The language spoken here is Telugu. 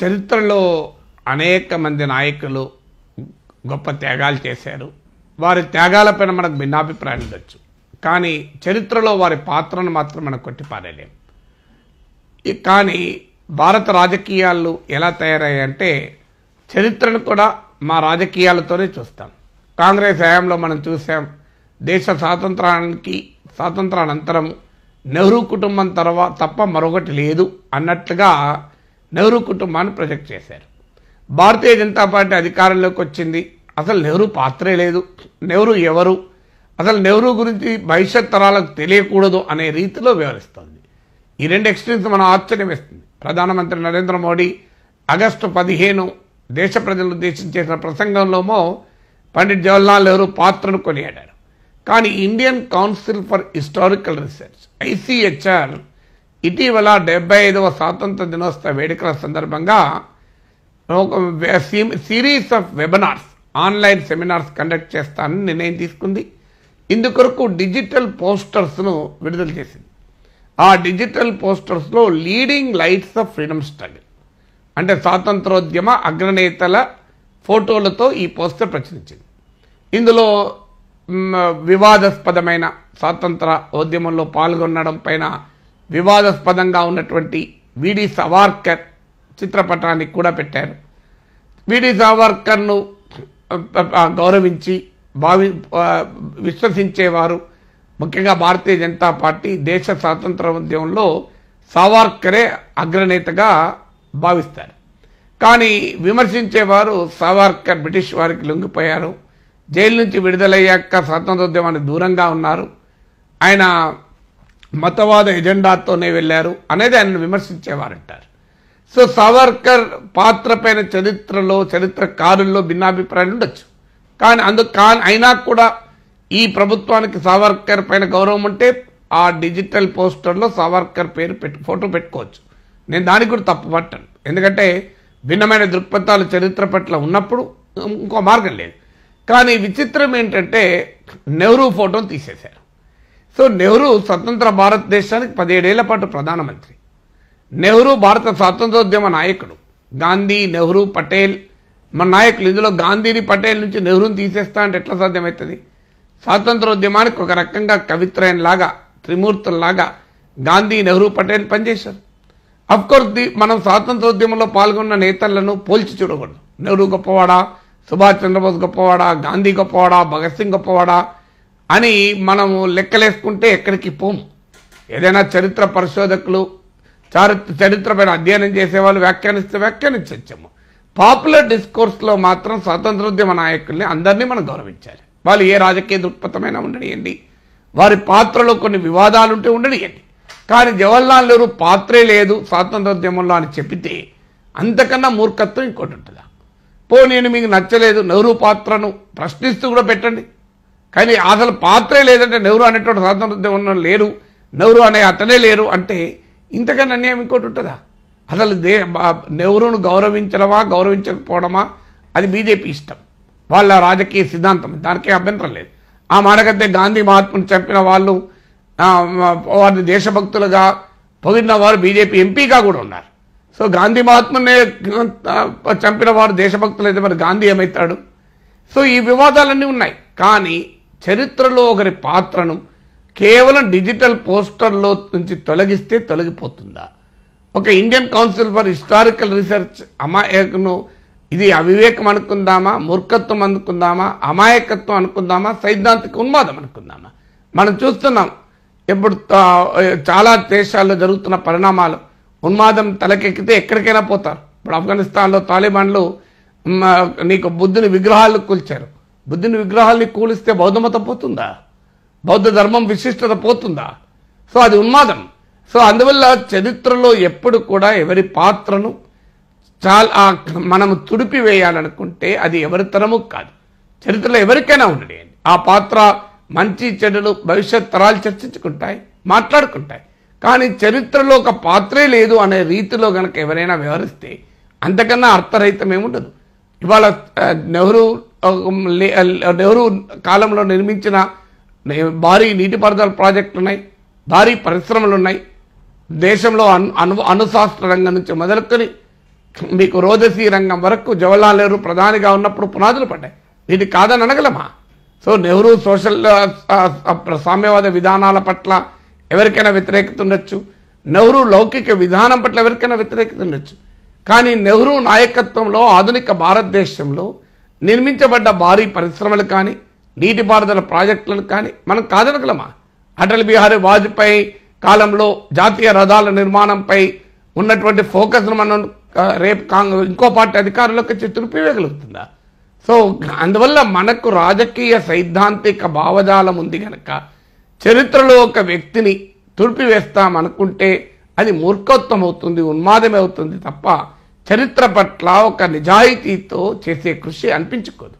చరిత్రలో అనేక మంది నాయకులు గొప్ప త్యాగాలు చేశారు వారి త్యాగాలపైన మనకు భిన్నాభిప్రాయాలు ఉండొచ్చు కానీ చరిత్రలో వారి పాత్రను మాత్రం మనం కొట్టిపారలేం కానీ భారత రాజకీయాలు ఎలా తయారయ్యాయంటే చరిత్రను కూడా మా రాజకీయాలతోనే చూస్తాం కాంగ్రెస్ హయాంలో మనం చూసాం దేశ స్వాతంత్రానికి స్వాతంత్రానంతరం నెహ్రూ కుటుంబం తర్వాత తప్ప మరొకటి లేదు అన్నట్లుగా నెహ్రూ కుటుంబాన్ని ప్రొజెక్ట్ చేశారు భారతీయ జనతా పార్టీ అధికారంలోకి వచ్చింది అసలు నెహ్రూ పాత్రే లేదు నెహ్రూ ఎవరు అసలు నెహ్రూ గురించి భవిష్యత్ తరాలకు తెలియకూడదు అనే రీతిలో వివరిస్తుంది ఈ రెండు ఎక్స్ట్రీమ్స్ మనం ఆశ్చర్యం వేస్తుంది ప్రధానమంత్రి నరేంద్ర మోడీ ఆగస్టు పదిహేను దేశ ప్రజలను ఉద్దేశించి చేసిన ప్రసంగంలోమో పండిట్ జవహర్లాల్ నెహ్రూ పాత్రను కొనియాడారు కానీ Indian council for historical research ICHR ఇటీవల డెబ్బై ఐదవ స్వాతంత్ర దినోత్సవ వేడుకల సందర్భంగా series of webinars online seminars conduct చేస్తానని నిర్ణయం తీసుకుంది ఇందుకొరకు డిజిటల్ పోస్టర్స్ను విడుదల చేసింది ఆ డిజిటల్ పోస్టర్స్లో leading lights of freedom struggle అంటే స్వాతంత్రోద్యమ అగ్రనేతల ఫోటోలతో ఈ పోస్టర్ ప్రచురించింది ఇందులో వివాదాస్పదమైన స్వాతంత్ర ఉద్యమంలో పాల్గొనడం పైన వివాదాస్పదంగా ఉన్నటువంటి విడి సవార్కర్ చిత్రపటానికి కూడా పెట్టారు విడి సవార్కర్ను గౌరవించి భావి విశ్వసించేవారు ముఖ్యంగా భారతీయ జనతా పార్టీ దేశ స్వాతంత్ర ఉద్యమంలో సావార్కరే అగ్రనేతగా భావిస్తారు కానీ విమర్శించేవారు సావార్కర్ బ్రిటిష్ వారికి లొంగిపోయారు జైలు నుంచి విడుదలయ్యాక స్వాతంత్రోద్యమానికి దూరంగా ఉన్నారు ఆయన మతవాద ఎజెండాతోనే వెళ్ళారు అనేది ఆయన విమర్శించేవారంటారు సో సావర్కర్ పాత్ర పైన చరిత్రలో చరిత్రకారుల్లో భిన్నాభిప్రాయాలు ఉండొచ్చు కానీ అందు కానీ అయినా కూడా ఈ ప్రభుత్వానికి సావర్కర్ పైన గౌరవం ఉంటే ఆ డిజిటల్ పోస్టర్లో సావర్కర్ పేరు పెట్టు ఫోటో పెట్టుకోవచ్చు నేను దానికి కూడా తప్పు పట్టను ఎందుకంటే భిన్నమైన దృక్పథాలు చరిత్ర పట్ల ఉన్నప్పుడు ఇంకో మార్గం లేదు కానీ విచిత్రం ఏంటంటే నెహ్రూ ఫోటోను తీసేశారు సో నెహ్రూ స్వతంత్ర భారతదేశానికి పదిహేడేళ్ల పాటు ప్రధానమంత్రి నెహ్రూ భారత స్వాతంత్రోద్యమ నాయకుడు గాంధీ నెహ్రూ పటేల్ మన నాయకులు ఇందులో గాంధీని పటేల్ నుంచి నెహ్రూని తీసేస్తా అంటే ఎట్లా సాధ్యమవుతుంది స్వాతంత్రోద్యమానికి ఒక రకంగా కవిత్రయంలాగా త్రిమూర్తుల్లాగా గాంధీ నెహ్రూ పటేల్ పనిచేశారు అఫ్కోర్స్ మనం స్వాతంత్రోద్యమంలో పాల్గొన్న నేతలను పోల్చి చూడకూడదు నెహ్రూ గొప్పవాడా సుభాష్ చంద్రబోస్ గొప్పవాడా గాంధీ గొప్పవాడా భగత్ సింగ్ గొప్పవాడా అని మనము లెక్కలేసుకుంటే ఎక్కడికి పోం ఏదైనా చరిత్ర పరిశోధకులు చారిత్ర చరిత్రపైన అధ్యయనం చేసేవాళ్ళు వ్యాఖ్యానిస్తే వ్యాఖ్యానించము పాపులర్ డిస్కోర్స్లో మాత్రం స్వాతంత్రోద్యమ నాయకుల్ని అందరినీ మనం గౌరవించాలి వాళ్ళు ఏ రాజకీయ దృక్పథమైన ఉండనియండి వారి పాత్రలో కొన్ని వివాదాలు ఉంటే ఉండనియండి కానీ జవహర్లాల్ నెహ్రూ పాత్రే లేదు స్వాతంత్రోద్యమంలో అని చెప్పితే అంతకన్నా మూర్ఖత్వం ఇంకోటి ఉంటుందా పో నేను మీకు నచ్చలేదు నెహ్రూ పాత్రను ప్రశ్నిస్తూ కూడా పెట్టండి కానీ అసలు పాత్రే లేదంటే నెహ్రూ అనేటువంటి స్వాతంత్రం ఉన్న లేరు నెహ్రూ అనే అతనే లేరు అంటే ఇంతకన్నా అన్యాయం ఇంకోటి ఉంటుందా అసలు దే నెహ్రూను గౌరవించడమా గౌరవించకపోవడమా అది బీజేపీ ఇష్టం వాళ్ళ రాజకీయ సిద్ధాంతం దానికే అభ్యంతరం లేదు ఆ మాటకంటే గాంధీ మహాత్ముని చంపిన వాళ్ళు వారిని దేశభక్తులుగా పొగిడిన వారు బీజేపీ ఎంపీగా కూడా ఉన్నారు సో గాంధీ మహాత్మునే చంపిన వారు దేశభక్తులు అయితే మరి గాంధీ ఏమవుతాడు సో ఈ వివాదాలన్నీ ఉన్నాయి కానీ చరిత్రలో ఒకరి పాత్రను కేవలం డిజిటల్ పోస్టర్లో నుంచి తొలగిస్తే తొలగిపోతుందా ఒక Indian council for historical research అమాయకను ఇది అవివేకం అనుకుందామా మూర్ఖత్వం అనుకుందామా అమాయకత్వం అనుకుందామా సైద్ధాంతిక ఉన్మాదం అనుకుందామా మనం చూస్తున్నాం ఇప్పుడు చాలా దేశాల్లో జరుగుతున్న పరిణామాలు ఉన్మాదం తలకెక్కితే ఎక్కడికైనా పోతారు ఇప్పుడు ఆఫ్ఘనిస్తాన్లో తాలిబాన్లు నీకు బుద్ధుని విగ్రహాలు కూల్చారు బుద్ధుని విగ్రహాల్ని కూలిస్తే బౌద్ధమతం పోతుందా బౌద్ధ ధర్మం విశిష్టత పోతుందా సో అది ఉన్మాదం సో అందువల్ల చరిత్రలో ఎప్పుడు కూడా ఎవరి పాత్రను చాలా మనము తుడిపి వేయాలనుకుంటే అది ఎవరి తరము కాదు చరిత్రలో ఎవరికైనా ఉండనియండి ఆ పాత్ర మంచి చెడులు భవిష్యత్ తరాలు చర్చించుకుంటాయి మాట్లాడుకుంటాయి కానీ చరిత్రలో ఒక పాత్రే లేదు అనే రీతిలో కనుక ఎవరైనా వ్యవహరిస్తే అంతకన్నా అర్థరహితం ఏముండదు ఇవాళ నెహ్రూ నెహ్రూ కాలంలో నిర్మించిన భారీ నీటిపారుదల ప్రాజెక్టులు ఉన్నాయి భారీ పరిశ్రమలు ఉన్నాయి దేశంలో అను అణుశాస్త్ర రంగం నుంచి మొదలుకొని మీకు రోదసీ రంగం వరకు జవహర్లాల్ నెహ్రూ ప్రధానిగా ఉన్నప్పుడు పునాదులు పడ్డాయి ఇది కాదని అనగలమా సో నెహ్రూ సోషల్ సామ్యవాద విధానాల పట్ల ఎవరికైనా వ్యతిరేకత ఉండొచ్చు నెహ్రూ లౌకిక విధానం పట్ల ఎవరికైనా వ్యతిరేకత ఉండొచ్చు కానీ నెహ్రూ నాయకత్వంలో ఆధునిక భారతదేశంలో నిర్మించబడ్డ భారీ పరిశ్రమలు కానీ నీటిపారుదల ప్రాజెక్టులను కానీ మనం కాదనగలమా అటల్ బిహారీ వాజ్పేయి కాలంలో జాతీయ రథాల నిర్మాణంపై ఉన్నటువంటి ఫోకస్ను మనం రేపు కాంగ్రెస్ ఇంకో పార్టీ అధికారులకు చిత్రుపివేయగలుగుతుందా సో అందువల్ల మనకు రాజకీయ సైద్ధాంతిక భావజాలం ఉంది కనుక చరిత్రలో ఒక వ్యక్తిని తుడిపివేస్తామనుకుంటే అది మూర్ఖత్వం అవుతుంది ఉన్మాదమే అవుతుంది తప్ప చరిత్ర పట్ల ఒక నిజాయితీతో చేసే కృషి అనిపించుకోదు